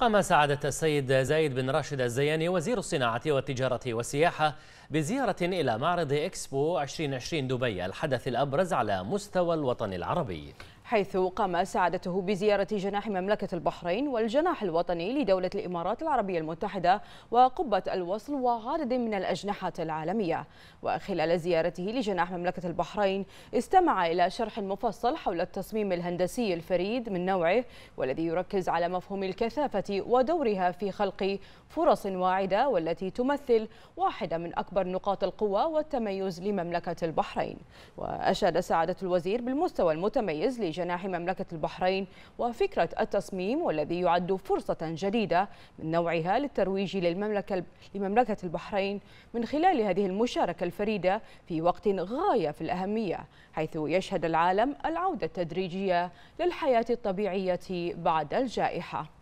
قام سعادة السيد زايد بن راشد الزياني وزير الصناعة والتجارة والسياحة بزيارة إلى معرض إكسبو 2020 دبي الحدث الأبرز على مستوى الوطن العربي حيث قام سعادته بزيارة جناح مملكة البحرين والجناح الوطني لدولة الإمارات العربية المتحدة وقبة الوصل وعدد من الأجنحة العالمية وخلال زيارته لجناح مملكة البحرين استمع إلى شرح مفصل حول التصميم الهندسي الفريد من نوعه والذي يركز على مفهوم الكثافة ودورها في خلق فرص واعدة والتي تمثل واحدة من أكبر نقاط القوة والتميز لمملكة البحرين وأشاد سعادة الوزير بالمستوى المتميز لجناح جناح مملكة البحرين وفكرة التصميم والذي يعد فرصة جديدة من نوعها للترويج للمملكة لمملكة البحرين من خلال هذه المشاركة الفريدة في وقت غاية في الأهمية حيث يشهد العالم العودة التدريجية للحياة الطبيعية بعد الجائحة